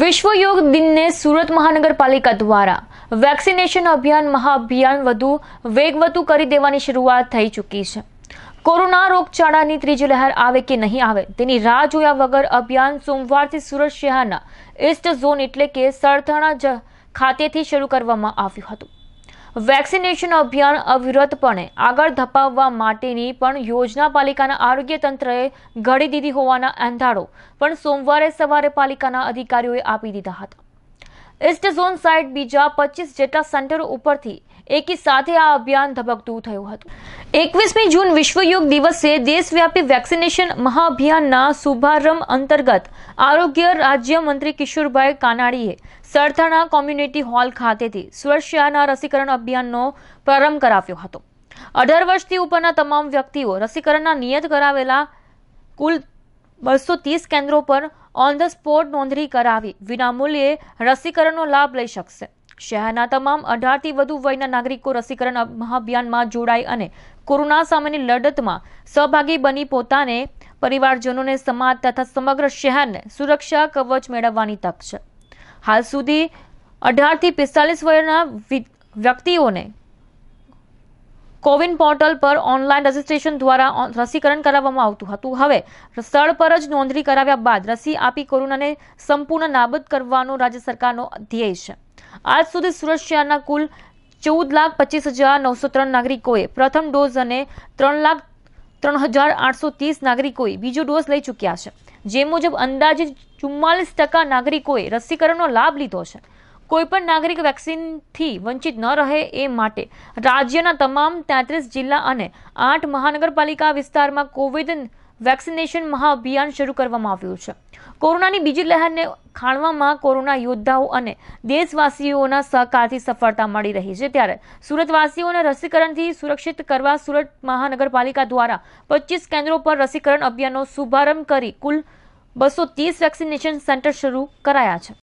વિશ્વ યોગ દિનને સુરત મહાનગરપાલિકા દ્વારા વેક્સિનેશન અભિયાન મહાઅભિયાન વધુ વેગવતુ કરી દેવાની શરૂઆત થઈ ચૂકી છે કોરોના રોગચાળાની ત્રીજી લહેર આવે કે નહીં આવે તેની રાહ જોયા વગર અભિયાન સોમવારથી સુરત શહેરના ઇસ્ટ ઝોન એટલે કે સરથાણા ખાતેથી શરૂ કરવામાં આવ્યું હતું વેક્સિનેશન અભિયાન અવિરતપણે આગળ ધપાવવા માટેની પણ યોજના પાલિકાના આરોગ્ય તંત્રએ ઘડી દીધી હોવાના અંધારો પણ સોમવારે સવારે પાલિકાના અધિકારીઓએ આપી દીધા હતા ઇસ્ટ ઝોન સાઇટ બીજા પચીસ જેટલા સેન્ટરો ઉપરથી એકી સાથે આ અભિયાન ધબકતું થયું હતું એકવીસમી જૂન વિશ્વ દિવસે દેશવ્યાપી વેક્સિનેશન મહાઅભિયાનના શુભારંભ અંતર્ગત આરોગ્ય રાજ્યમંત્રી કિશોરભાઈ કાનાડીએ સરથાણા કોમ્યુનિટી હોલ ખાતેથી સ્વર્ષિયાના રસીકરણ અભિયાનનો પ્રારંભ કરાવ્યો હતો અઢાર વર્ષથી ઉપરના તમામ વ્યક્તિઓ રસીકરણના નિયત કરાવેલા કુલ બસો ત્રીસ કેન્દ્રો પર ઓન ધ સ્પોટ નોંધણી કરાવી વિનામૂલ્યે રસીકરણનો લાભ લઈ શકશે શહેરના તમામ અઢારથી વધુ વયના નાગરિકો રસીકરણ મહાભિયાનમાં જોડાય અને કોરોના સામેની લડતમાં સહભાગી બની પોતાને પરિવારજનોને સમાજ તથા સમગ્ર શહેરને સુરક્ષા કવચ મેળવવાની તક છે હાલ સુધી અઢારથી પિસ્તાલીસ વયના વ્યક્તિઓને કોવિન પોર્ટલ પર ઓનલાઈન રજીસ્ટ્રેશન દ્વારા રસીકરણ કરાવવામાં આવતું હતું હવે સ્થળ પર જ નોંધણી કરાવ્યા બાદ રસી આપી કોરોનાને સંપૂર્ણ નાબૂદ કરવાનો રાજ્ય સરકારનો ધ્યેય છે આજ સુધી સુરત શહેરના કુલ ચૌદ લાખ પચીસ હજાર નવસો ત્રણ નાગરિકોએ પ્રથમ ડોઝ અને ત્રણ લાખ ત્રણ હજાર આઠસો ત્રીસ નાગરિકોએ બીજો ડોઝ લઈ ચૂક્યા છે જે મુજબ અંદાજે ચુમ્માલીસ ટકા નાગરિકોએ રસીકરણનો લાભ લીધો છે કોઈપણ નાગરિક વેક્સિનથી વંચિત ન રહે એ માટે રાજ્યના તમામ તેત્રીસ જિલ્લા અને આઠ મહાનગરપાલિકા વિસ્તારમાં કોવિડ વેક્સિનેશન મહાઅભિયાન શરૂ કરવામાં આવ્યું છે કોરોનાની બીજી લહેરને ખાણવામાં કોરોના યોદ્ધાઓ અને દેશવાસીઓના સહકારથી સફળતા મળી રહી છે ત્યારે સુરતવાસીઓને રસીકરણથી સુરક્ષિત કરવા સુરત મહાનગરપાલિકા દ્વારા પચીસ કેન્દ્રો પર રસીકરણ અભિયાનનો શુભારંભ કરી કુલ બસો ત્રીસ વેક્સિનેશન સેન્ટર શરૂ કરાયા છે